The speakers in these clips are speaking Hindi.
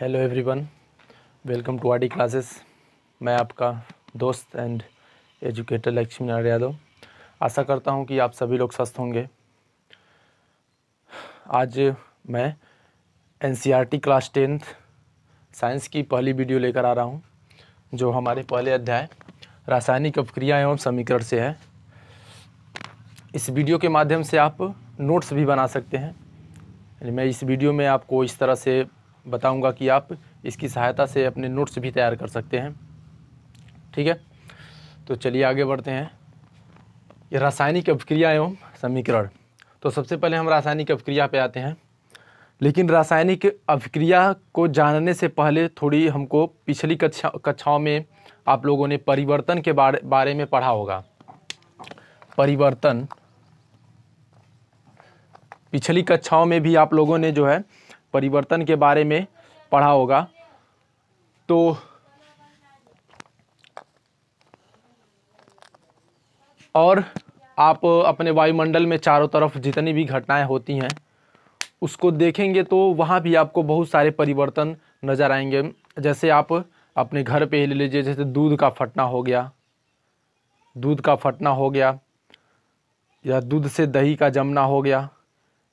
hello everyone welcome to R classes मैं आपका दोस्त एंड एजुकेटर लक्ष्मी नारायण यादव आशा करता हूं कि आप सभी लोग स्वस्थ होंगे आज मैं एनसीईआरटी क्लास टेंथ साइंस की पहली वीडियो लेकर आ रहा हूं जो हमारे पहले अध्याय रासायनिक अपक्रिया एवं समीकरण से है इस वीडियो के माध्यम से आप नोट्स भी बना सकते हैं मैं इस वीडियो में आपको इस तरह से बताऊंगा कि आप इसकी सहायता से अपने नोट्स भी तैयार कर सकते हैं ठीक है तो चलिए आगे बढ़ते हैं ये रासायनिक अभिक्रिया एवं समीकरण तो सबसे पहले हम रासायनिक अभिक्रिया पे आते हैं लेकिन रासायनिक अभिक्रिया को जानने से पहले थोड़ी हमको पिछली कक्षा कक्षाओं में आप लोगों ने परिवर्तन के बारे बारे में पढ़ा होगा परिवर्तन पिछली कक्षाओं में भी आप लोगों ने जो है परिवर्तन के बारे में पढ़ा होगा तो और आप अपने वायुमंडल में चारों तरफ जितनी भी घटनाएं होती हैं उसको देखेंगे तो वहाँ भी आपको बहुत सारे परिवर्तन नज़र आएंगे जैसे आप अपने घर पे ले लीजिए जैसे दूध का फटना हो गया दूध का फटना हो गया या दूध से दही का जमना हो गया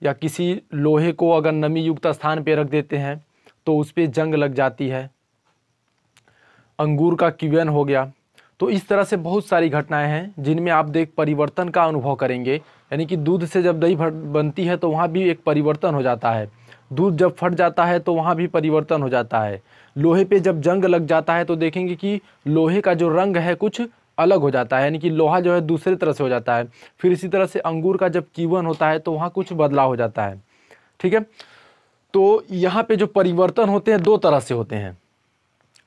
या किसी लोहे को अगर नमी युक्त स्थान पर रख देते हैं तो उस पर जंग लग जाती है अंगूर का क्यूएन हो गया तो इस तरह से बहुत सारी घटनाएं हैं जिनमें आप देख परिवर्तन का अनुभव करेंगे यानी कि दूध से जब दही बनती है तो वहाँ भी एक परिवर्तन हो जाता है दूध जब फट जाता है तो वहाँ भी परिवर्तन हो जाता है लोहे पे जब जंग लग जाता है तो देखेंगे कि लोहे का जो रंग है कुछ अलग हो जाता है यानी कि लोहा जो है दूसरे तरह से हो जाता है फिर इसी तरह से अंगूर का जब कीवन होता है तो वहाँ कुछ बदलाव हो जाता है ठीक है तो यहाँ पे जो परिवर्तन होते हैं दो तरह से होते हैं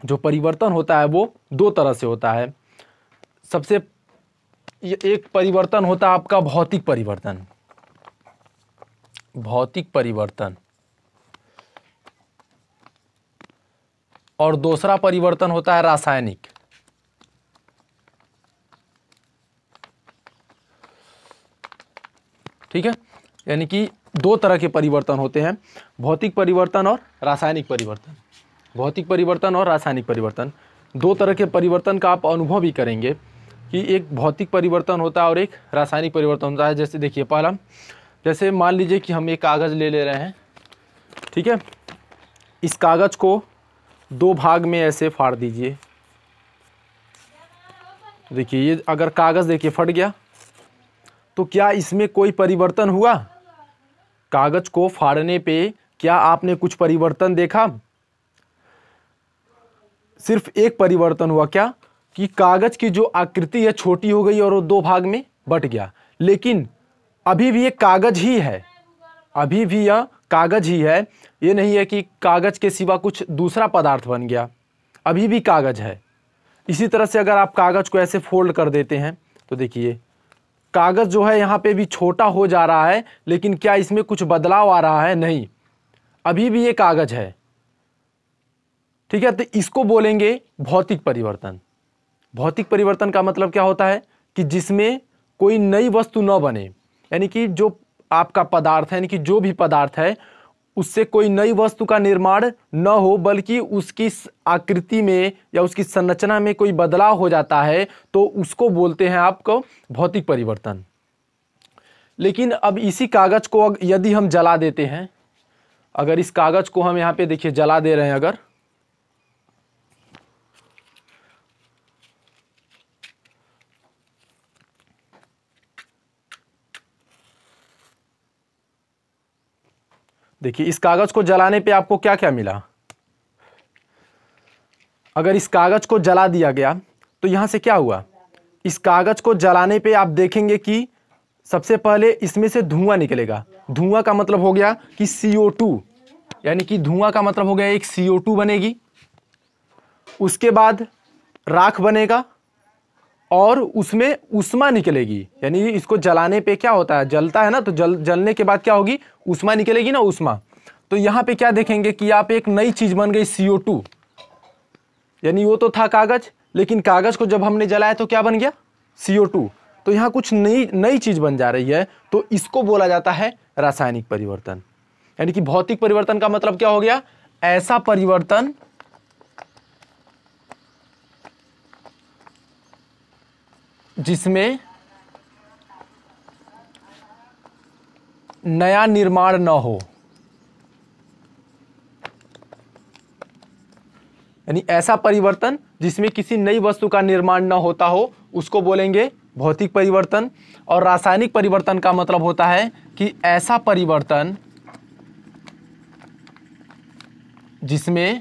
जो परिवर्तन होता है वो दो तरह से होता है सबसे एक परिवर्तन होता है आपका भौतिक परिवर्तन भौतिक परिवर्तन और दूसरा परिवर्तन होता है रासायनिक ठीक है यानी कि दो तरह के परिवर्तन होते हैं भौतिक परिवर्तन और रासायनिक परिवर्तन भौतिक परिवर्तन और रासायनिक परिवर्तन दो तरह के परिवर्तन का आप अनुभव भी करेंगे कि एक भौतिक परिवर्तन होता है और एक रासायनिक परिवर्तन होता है जैसे देखिए पहला जैसे मान लीजिए कि हम एक कागज़ ले ले रहे हैं ठीक है इस कागज़ को दो भाग में ऐसे फाड़ दीजिए देखिए ये अगर कागज़ देखिए फट गया तो क्या इसमें कोई परिवर्तन हुआ कागज को फाड़ने पे क्या आपने कुछ परिवर्तन देखा सिर्फ एक परिवर्तन हुआ क्या कि कागज की जो आकृति है छोटी हो गई और वो दो भाग में बट गया लेकिन अभी भी ये कागज ही है अभी भी यह कागज ही है ये नहीं है कि कागज के सिवा कुछ दूसरा पदार्थ बन गया अभी भी कागज है इसी तरह से अगर आप कागज को ऐसे फोल्ड कर देते हैं तो देखिए कागज़ जो है यहाँ पे भी छोटा हो जा रहा है लेकिन क्या इसमें कुछ बदलाव आ रहा है नहीं अभी भी ये कागज़ है ठीक है तो इसको बोलेंगे भौतिक परिवर्तन भौतिक परिवर्तन का मतलब क्या होता है कि जिसमें कोई नई वस्तु न बने यानी कि जो आपका पदार्थ है यानी कि जो भी पदार्थ है उससे कोई नई वस्तु का निर्माण न हो बल्कि उसकी आकृति में या उसकी संरचना में कोई बदलाव हो जाता है तो उसको बोलते हैं आपको भौतिक परिवर्तन लेकिन अब इसी कागज़ को यदि हम जला देते हैं अगर इस कागज़ को हम यहाँ पे देखिए जला दे रहे हैं अगर देखिए इस कागज़ को जलाने पे आपको क्या क्या मिला अगर इस कागज़ को जला दिया गया तो यहां से क्या हुआ इस कागज़ को जलाने पे आप देखेंगे कि सबसे पहले इसमें से धुआं निकलेगा धुआं का मतलब हो गया कि सीओ टू यानी कि धुआं का मतलब हो गया एक सीओ टू बनेगी उसके बाद राख बनेगा और उसमें उष्मा निकलेगी यानी इसको जलाने पे क्या होता है जलता है ना तो जल जलने के बाद क्या होगी उष्मा निकलेगी ना उष्मा तो यहाँ पे क्या देखेंगे कि यहाँ पे एक नई चीज़ बन गई सी यानी वो तो था कागज़ लेकिन कागज़ को जब हमने जलाया तो क्या बन गया सी तो यहाँ कुछ नई नई चीज़ बन जा रही है तो इसको बोला जाता है रासायनिक परिवर्तन यानी कि भौतिक परिवर्तन का मतलब क्या हो गया ऐसा परिवर्तन जिसमें नया निर्माण न हो यानी ऐसा परिवर्तन जिसमें किसी नई वस्तु का निर्माण न होता हो उसको बोलेंगे भौतिक परिवर्तन और रासायनिक परिवर्तन का मतलब होता है कि ऐसा परिवर्तन जिसमें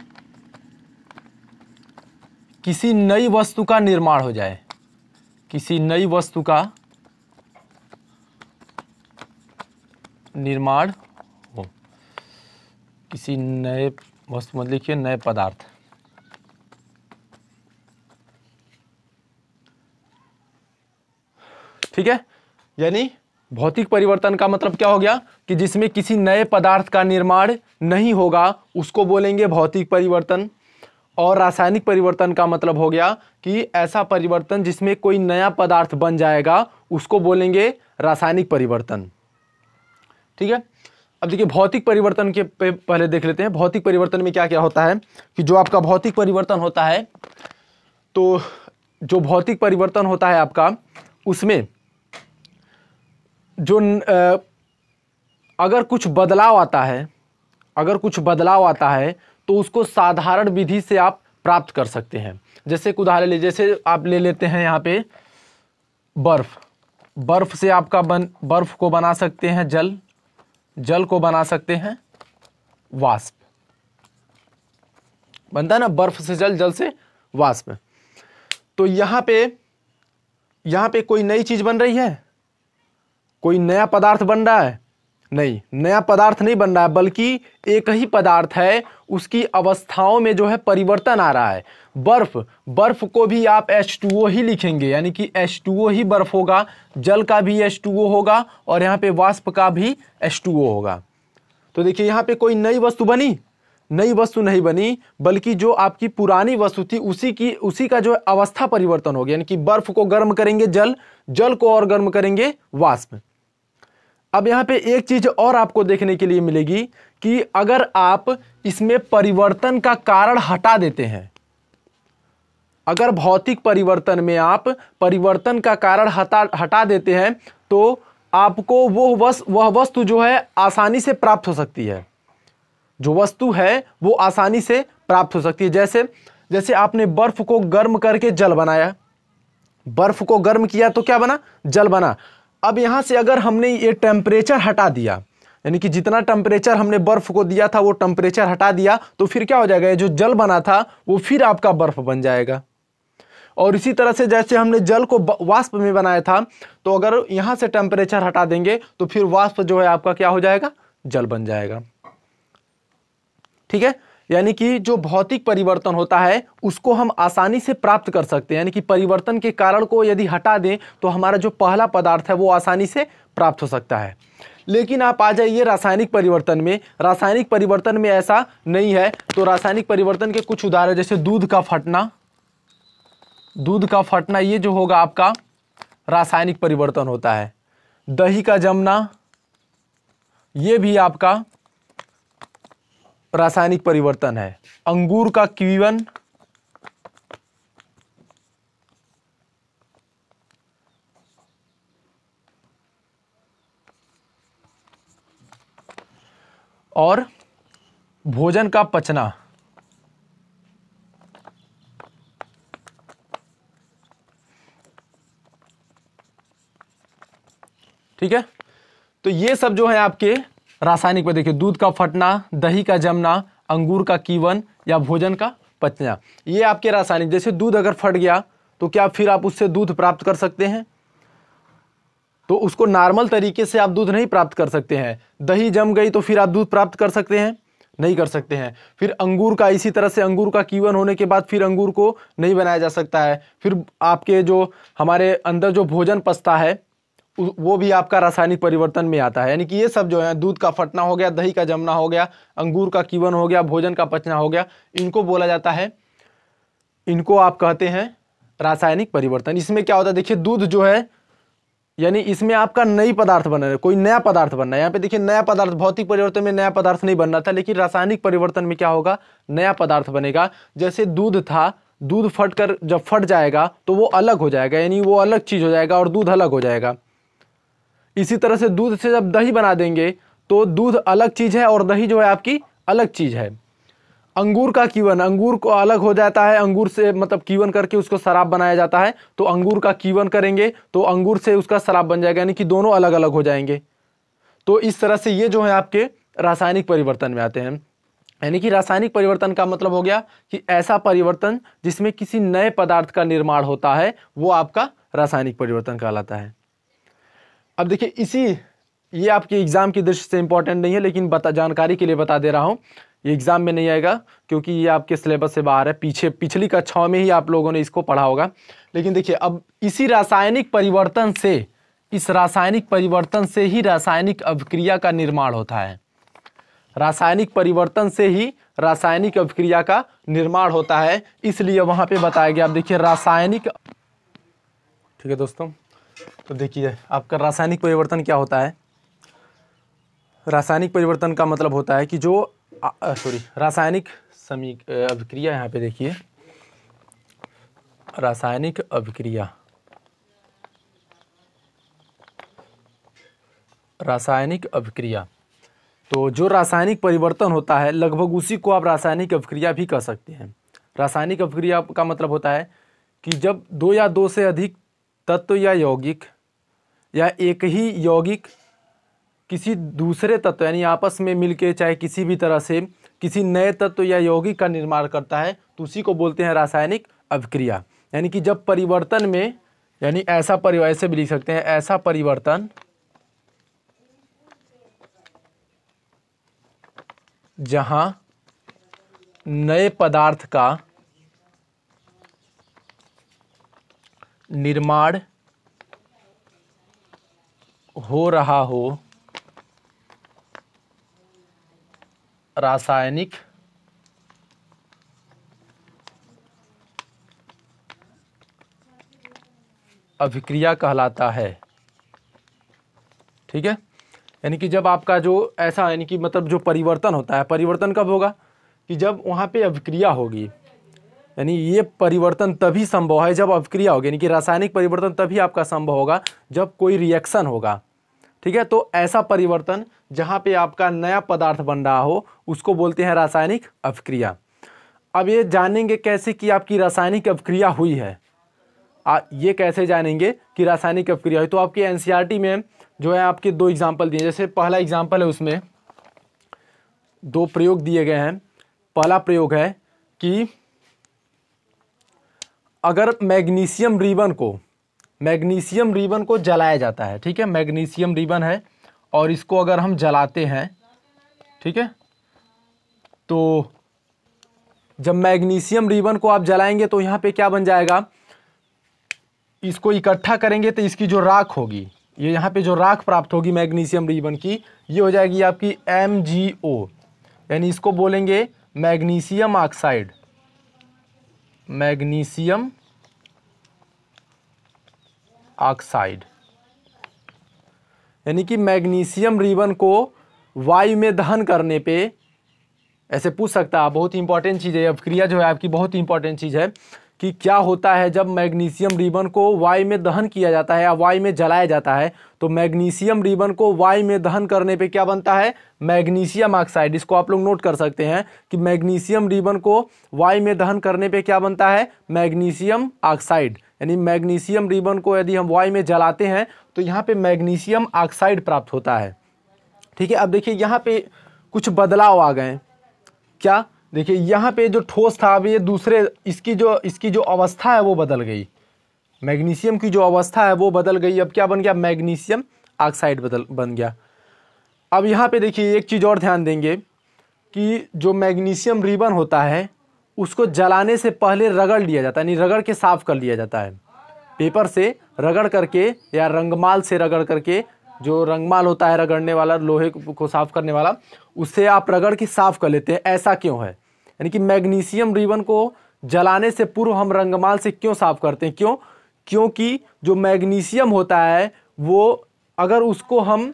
किसी नई वस्तु का निर्माण हो जाए किसी नई वस्तु का निर्माण हो किसी नए वस्तु मत लिखिए नए पदार्थ ठीक है यानी भौतिक परिवर्तन का मतलब क्या हो गया कि जिसमें किसी नए पदार्थ का निर्माण नहीं होगा उसको बोलेंगे भौतिक परिवर्तन और रासायनिक परिवर्तन का मतलब हो गया कि ऐसा परिवर्तन जिसमें कोई नया पदार्थ बन जाएगा उसको बोलेंगे रासायनिक परिवर्तन ठीक है अब देखिए भौतिक परिवर्तन के पहले देख लेते हैं भौतिक परिवर्तन में क्या क्या होता है कि जो आपका भौतिक परिवर्तन होता है तो जो भौतिक परिवर्तन होता है आपका उसमें जो अगर कुछ बदलाव आता है अगर कुछ बदलाव आता है तो उसको साधारण विधि से आप प्राप्त कर सकते हैं जैसे एक उदाहरण ले जैसे आप ले लेते हैं यहाँ पे बर्फ बर्फ से आपका बन बर्फ को बना सकते हैं जल जल को बना सकते हैं वाष्प बनता है ना बर्फ से जल जल से वाष्प तो यहां पे यहां पे कोई नई चीज बन रही है कोई नया पदार्थ बन रहा है नहीं नया पदार्थ नहीं बन रहा है बल्कि एक ही पदार्थ है उसकी अवस्थाओं में जो है परिवर्तन आ रहा है बर्फ बर्फ को भी आप H2O ही लिखेंगे यानी कि H2O ही बर्फ होगा जल का भी H2O होगा और यहाँ पे वाष्प का भी H2O होगा तो देखिए यहाँ पे कोई नई वस्तु बनी नई वस्तु नहीं बनी बल्कि जो आपकी पुरानी वस्तु थी उसी की उसी का जो अवस्था परिवर्तन हो गया यानी कि बर्फ को गर्म करेंगे जल जल को और गर्म करेंगे वाष्प अब यहाँ पे एक चीज़ और आपको देखने के लिए मिलेगी कि अगर आप इसमें परिवर्तन का कारण हटा देते हैं अगर भौतिक परिवर्तन में आप परिवर्तन का कारण हटा हटा देते हैं तो आपको वो वस वह वस्तु जो है आसानी से प्राप्त हो सकती है जो वस्तु है वो आसानी से प्राप्त हो सकती है जैसे जैसे आपने बर्फ को गर्म करके जल बनाया बर्फ को गर्म किया तो क्या बना जल बना अब यहाँ से अगर हमने ये टेम्परेचर हटा दिया यानी कि जितना टेम्परेचर हमने बर्फ़ को दिया था वो टेम्परेचर हटा दिया तो फिर क्या हो जाएगा जो जल बना था वो फिर आपका बर्फ़ बन जाएगा और इसी तरह से जैसे हमने जल को वाष्प में बनाया था तो अगर यहाँ से टेम्परेचर हटा देंगे तो फिर वाष्प जो है आपका क्या हो जाएगा जल बन जाएगा ठीक है यानी कि जो भौतिक परिवर्तन होता है उसको हम आसानी से प्राप्त कर सकते हैं यानी कि परिवर्तन के कारण को यदि हटा दें तो हमारा जो पहला पदार्थ है वो आसानी से प्राप्त हो सकता है लेकिन आप आ जाइए रासायनिक परिवर्तन में रासायनिक परिवर्तन में ऐसा नहीं है तो रासायनिक परिवर्तन के कुछ उदाहरण जैसे दूध का फटना दूध का फटना ये जो होगा आपका रासायनिक परिवर्तन होता है दही का जमना ये भी आपका रासायनिक परिवर्तन है अंगूर का क्यूवन और भोजन का पचना ठीक है तो ये सब जो है आपके रासायनिक पर देखिए दूध का फटना दही का जमना अंगूर का कीवन या भोजन का पचना ये आपके रासायनिक जैसे दूध अगर फट गया तो क्या फिर आप उससे दूध प्राप्त कर सकते हैं तो उसको नॉर्मल तरीके से आप दूध नहीं प्राप्त कर सकते हैं दही जम गई तो फिर आप दूध प्राप्त कर सकते हैं नहीं कर सकते हैं फिर अंगूर का इसी तरह से अंगूर का कीवन होने के बाद फिर अंगूर को नहीं बनाया जा सकता है फिर आपके जो हमारे अंदर जो भोजन पचता है वो भी आपका रासायनिक परिवर्तन में आता है यानी कि ये सब जो है दूध का फटना हो गया दही का जमना हो गया अंगूर का कीवन हो गया भोजन का पचना हो गया इनको बोला जाता है इनको आप कहते हैं रासायनिक परिवर्तन इसमें क्या होता है देखिए दूध जो है यानी इसमें आपका नई पदार्थ बना है कोई नया पदार्थ बनना है यहाँ पे देखिए नया पदार्थ भौतिक परिवर्तन में नया पदार्थ नहीं बनना था लेकिन रासायनिक परिवर्तन में क्या होगा नया पदार्थ बनेगा जैसे दूध था दूध फट कर जब फट जाएगा तो वो अलग हो जाएगा यानी वो अलग चीज़ हो जाएगा और दूध अलग हो जाएगा इसी तरह से दूध से जब दही बना देंगे तो दूध अलग चीज़ है और दही जो है आपकी अलग चीज़ है अंगूर का कीवन अंगूर को अलग हो जाता है अंगूर से मतलब कीवन करके उसको शराब बनाया जाता है तो अंगूर का कीवन करेंगे तो अंगूर से उसका शराब बन जाएगा यानी कि दोनों अलग अलग हो जाएंगे तो इस तरह से ये जो है आपके रासायनिक परिवर्तन में आते हैं यानी कि रासायनिक परिवर्तन का मतलब हो गया कि ऐसा परिवर्तन जिसमें किसी नए पदार्थ का निर्माण होता है वो आपका रासायनिक परिवर्तन कहलाता है अब देखिए इसी ये आपके एग्ज़ाम की दृष्टि से इंपॉर्टेंट नहीं है लेकिन बता जानकारी के लिए बता दे रहा हूँ ये एग्ज़ाम में नहीं आएगा क्योंकि ये आपके सिलेबस से बाहर है पीछे पिछली कक्षाओं में ही आप लोगों ने इसको पढ़ा होगा लेकिन देखिए अब इसी रासायनिक परिवर्तन से इस रासायनिक परिवर्तन से ही रासायनिक अभिक्रिया का निर्माण होता है रासायनिक परिवर्तन से ही रासायनिक अभिक्रिया का निर्माण होता है इसलिए वहां पे बताया गया आप देखिए रासायनिक ठीक है दोस्तों तो देखिए आपका रासायनिक परिवर्तन क्या होता है रासायनिक परिवर्तन का मतलब होता है कि जो सॉरी रासायनिक समी अभिक्रिया यहाँ पे देखिए रासायनिक अभिक्रिया रासायनिक अभिक्रिया तो जो रासायनिक परिवर्तन होता है लगभग उसी को आप रासायनिक अभिक्रिया भी कह सकते हैं रासायनिक अभिक्रिया का मतलब होता है कि जब दो या दो से अधिक तत्व या यौगिक या एक ही यौगिक किसी दूसरे तत्व यानी आपस में मिलके चाहे किसी भी तरह से किसी नए तत्व या यौगिक का निर्माण करता है तो उसी को बोलते हैं रासायनिक अभिक्रिया यानी कि जब परिवर्तन में यानी ऐसा परिवर्तन ऐसे भी लिख सकते हैं ऐसा परिवर्तन जहां नए पदार्थ का निर्माण हो रहा हो रासायनिक अभिक्रिया कहलाता है ठीक है यानी कि जब आपका जो ऐसा यानी कि मतलब जो परिवर्तन होता है परिवर्तन कब होगा कि जब वहाँ पे अभिक्रिया होगी यानी ये परिवर्तन तभी संभव है जब अभिक्रिया होगी यानी कि रासायनिक परिवर्तन तभी आपका संभव होगा जब कोई रिएक्शन होगा ठीक है तो ऐसा परिवर्तन जहाँ पे आपका नया पदार्थ बन रहा हो उसको बोलते हैं रासायनिक अभिक्रिया अब ये जानेंगे कैसे कि आपकी रासायनिक अभिक्रिया हुई है आ, ये कैसे जानेंगे कि रासायनिक अभिक्रिया हुई तो आपके एन e में जो है आपके दो एग्जाम्पल दिए जैसे पहला एग्जाम्पल है उसमें दो प्रयोग दिए गए हैं पहला प्रयोग है कि अगर मैग्नीशियम रिबन को मैग्नीशियम रिबन को जलाया जाता है ठीक है मैग्नीशियम रिबन है और इसको अगर हम जलाते हैं ठीक है तो जब मैग्नीशियम रिबन को आप जलाएंगे तो यहाँ पे क्या बन जाएगा इसको इकट्ठा करेंगे तो इसकी जो राख होगी ये यहाँ पे जो राख प्राप्त होगी मैग्नीशियम रिबन की ये हो जाएगी आपकी एम यानी इसको बोलेंगे मैग्नीशियम ऑक्साइड मैग्नीशियम ऑक्साइड यानी कि मैग्नीशियम रिबन को वायु में दहन करने पे ऐसे पूछ सकता है बहुत ही इंपॉर्टेंट चीज़ है अब क्रिया जो है आपकी बहुत ही इंपॉर्टेंट चीज़ है कि क्या होता है जब मैग्नीशियम रिबन को वाई में दहन किया जाता है या वाई में जलाया जाता है तो मैग्नीशियम रिबन को वाई में दहन करने पे क्या बनता है मैग्नीशियम ऑक्साइड इसको आप लोग नोट कर सकते हैं कि मैग्नीशियम रिबन को वाई में दहन करने पे क्या बनता है मैग्नीशियम ऑक्साइड यानी मैग्नीशियम रिबन को यदि हम वाई में जलाते हैं तो यहाँ पे मैग्नीशियम ऑक्साइड प्राप्त होता है ठीक है अब देखिए यहाँ पे कुछ बदलाव आ गए क्या देखिए यहाँ पे जो ठोस था अब ये दूसरे इसकी जो इसकी जो अवस्था है वो बदल गई मैग्नीशियम की जो अवस्था है वो बदल गई अब क्या बन गया मैग्नीशियम ऑक्साइड बदल बन गया अब यहाँ पे देखिए एक चीज़ और ध्यान देंगे कि जो मैग्नीशियम रिबन होता है उसको जलाने से पहले रगड़ लिया जाता है यानी रगड़ के साफ़ कर लिया जाता है पेपर से रगड़ करके या रंगमाल से रगड़ करके जो रंगमाल होता है रगड़ने वाला लोहे को साफ़ करने वाला उससे आप रगड़ के साफ़ कर लेते हैं ऐसा क्यों है यानी कि मैग्नीशियम रिबन को जलाने से पूर्व हम रंगमाल से क्यों साफ करते हैं क्यों क्योंकि जो मैग्नीशियम होता है वो अगर उसको हम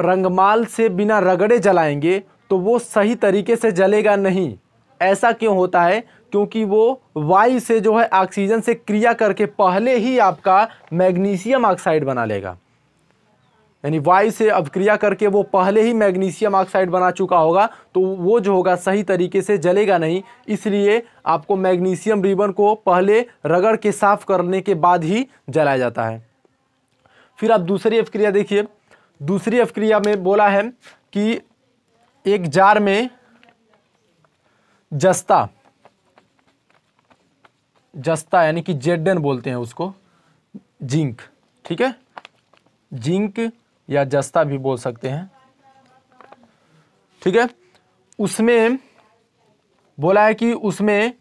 रंगमाल से बिना रगड़े जलाएंगे तो वो सही तरीके से जलेगा नहीं ऐसा क्यों होता है क्योंकि वो वायु से जो है ऑक्सीजन से क्रिया करके पहले ही आपका मैग्नीशियम ऑक्साइड बना लेगा यानी वायु से अभिक्रिया करके वो पहले ही मैग्नीशियम ऑक्साइड बना चुका होगा तो वो जो होगा सही तरीके से जलेगा नहीं इसलिए आपको मैग्नीशियम रिबन को पहले रगड़ के साफ करने के बाद ही जलाया जाता है फिर आप दूसरी अभिक्रिया देखिए दूसरी अभिक्रिया में बोला है कि एक जार में जस्ता जस्ता यानी कि जेडन बोलते हैं उसको जिंक ठीक है जिंक या जस्ता भी बोल सकते हैं ठीक है उसमें बोला है कि उसमें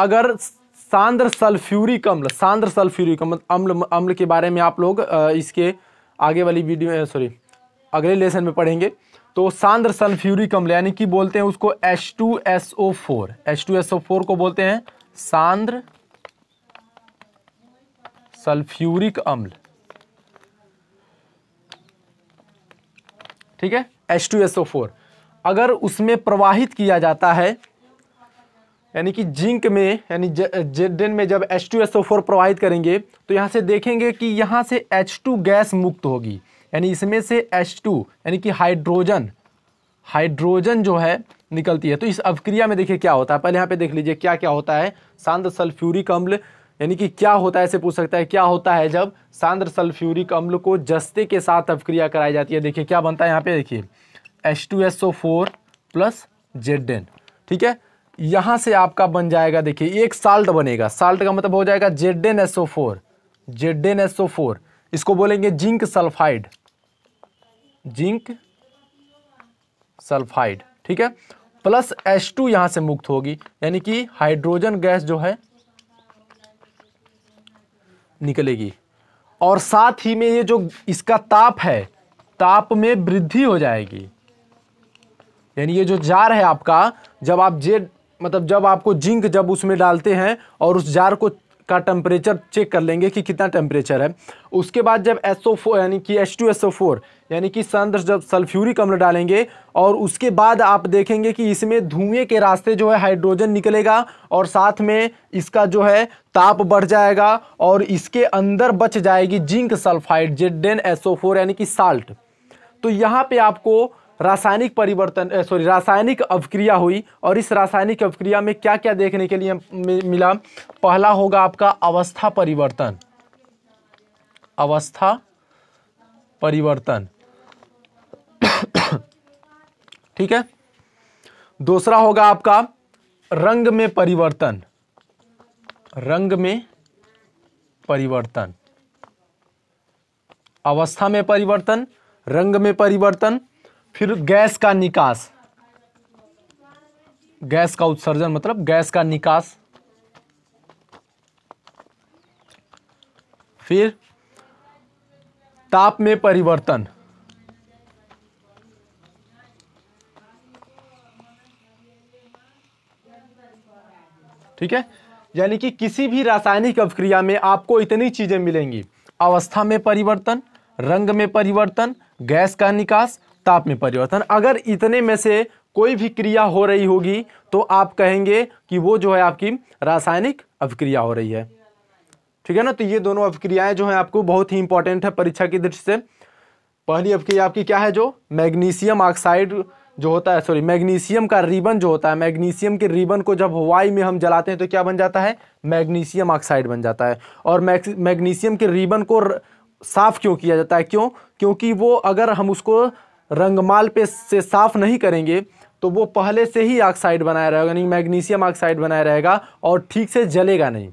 अगर सांद्र सल्फ्यूरिक अम्ल सांद्र सल्फ्यूरिक अम्ल अम्ल के बारे में आप लोग इसके आगे वाली वीडियो सॉरी अगले लेसन में पढ़ेंगे तो सांद्र सल्फ्यूरिक अम्ल यानी कि बोलते हैं उसको H2SO4 H2SO4 को बोलते हैं सांद्र सल्फ्यूरिक अम्ल ठीक है H two S O four अगर उसमें प्रवाहित किया जाता है यानी कि जिंक में यानी जेडन में जब H two S O four प्रवाहित करेंगे तो यहाँ से देखेंगे कि यहाँ से एच टू गैस मुक्त होगी यानी इसमें से एच टू यानी कि हाइड्रोजन हाइड्रोजन जो है निकलती है तो इस अवक्रिया में देखिए क्या होता है पहले यहाँ पे देख लीजिए क्या क्या होता है सांद सल्फ्यूरिक अम्ल यानी कि क्या होता है ऐसे पूछ सकता है क्या होता है जब सांद्र सल्फ्यूरिक अम्ल को जस्ते के साथ अपक्रिया कराई जाती है देखिए क्या बनता है यहाँ पे देखिए H two S O four plus Z N ठीक है यहाँ से आपका बन जाएगा देखिए एक साल्ट बनेगा साल्ट का मतलब हो जाएगा Z N S O four Z N S O four इसको बोलेंगे जिंक सल्फाइड जिंक सल्फाइड ठीक है प्लस H2 टू यहाँ से मुक्त होगी यानी कि हाइड्रोजन गैस जो है निकलेगी और साथ ही में ये जो इसका ताप है ताप में वृद्धि हो जाएगी यानी ये जो जार है आपका जब आप जे मतलब जब आपको जिंक जब उसमें डालते हैं और उस जार को का टेम्परेचर चेक कर लेंगे कि कितना टेम्परेचर है उसके बाद जब एस यानी कि एच टू एस यानी कि संद्र जब सल्फ्यूरिक अम्ल डालेंगे और उसके बाद आप देखेंगे कि इसमें धुएं के रास्ते जो है हाइड्रोजन निकलेगा और साथ में इसका जो है ताप बढ़ जाएगा और इसके अंदर बच जाएगी जिंक सल्फाइड जेड एन यानी कि साल्ट तो यहाँ पर आपको रासायनिक परिवर्तन सॉरी रासायनिक अवक्रिया हुई और इस रासायनिक अवक्रिया में क्या क्या देखने के लिए मिला पहला होगा आपका अवस्था परिवर्तन अवस्था परिवर्तन ठीक है दूसरा होगा आपका रंग में परिवर्तन रंग में परिवर्तन अवस्था में परिवर्तन रंग में परिवर्तन फिर गैस का निकास गैस का उत्सर्जन मतलब गैस का निकास फिर ताप में परिवर्तन ठीक है यानी कि किसी भी रासायनिक अभिक्रिया में आपको इतनी चीजें मिलेंगी अवस्था में परिवर्तन रंग में परिवर्तन गैस का निकास ताप में परिवर्तन अगर इतने में से कोई भी क्रिया हो रही होगी तो आप कहेंगे कि वो जो है आपकी रासायनिक अभिक्रिया हो रही है ठीक है ना तो ये दोनों अभिक्रियाएं जो है आपको बहुत ही इंपॉर्टेंट है परीक्षा की दृष्टि से पहली अभिक्रिया आपकी क्या है जो मैग्नीशियम ऑक्साइड जो होता है सॉरी मैग्नीशियम का रिबन जो होता है मैग्नीशियम के रिबन को जब हवाई में हम जलाते हैं तो क्या बन जाता है मैग्नीशियम ऑक्साइड बन जाता है और मैग्नीशियम के रिबन को साफ क्यों किया जाता है क्यों क्योंकि वो अगर हम उसको रंगमाल पे से साफ़ नहीं करेंगे तो वो पहले से ही ऑक्साइड बनाया रहेगा यानी मैग्नीशियम ऑक्साइड बनाया रहेगा और ठीक से जलेगा नहीं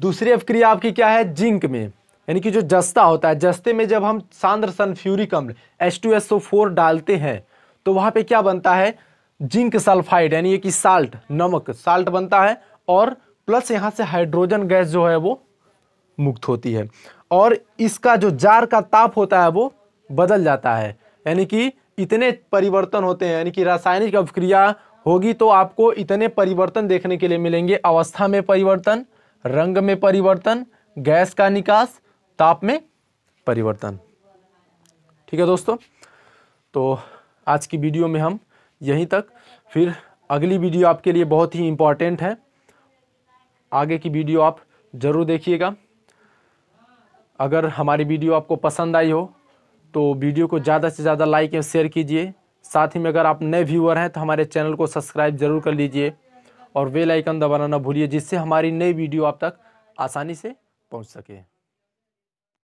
दूसरी अवक्रिया आपकी क्या है जिंक में यानी कि जो जस्ता होता है जस्ते में जब हम सांद्र सनफ्यूरिक अम्ल H two S O four डालते हैं तो वहाँ पे क्या बनता है जिंक सल्फाइड यानी कि साल्ट नमक साल्ट बनता है और प्लस यहाँ से हाइड्रोजन गैस जो है वो मुक्त होती है और इसका जो जार का ताप होता है वो बदल जाता है यानी कि इतने परिवर्तन होते हैं यानी कि रासायनिक अभिक्रिया होगी तो आपको इतने परिवर्तन देखने के लिए मिलेंगे अवस्था में परिवर्तन रंग में परिवर्तन गैस का निकास ताप में परिवर्तन ठीक है दोस्तों तो आज की वीडियो में हम यहीं तक फिर अगली वीडियो आपके लिए बहुत ही इम्पॉर्टेंट है आगे की वीडियो आप ज़रूर देखिएगा अगर हमारी वीडियो आपको पसंद आई हो तो वीडियो को ज़्यादा से ज़्यादा लाइक एवं शेयर कीजिए साथ ही में अगर आप नए व्यूअर हैं तो हमारे चैनल को सब्सक्राइब जरूर कर लीजिए और बेल आइकन दबाना ना भूलिए जिससे हमारी नई वीडियो आप तक आसानी से पहुंच सके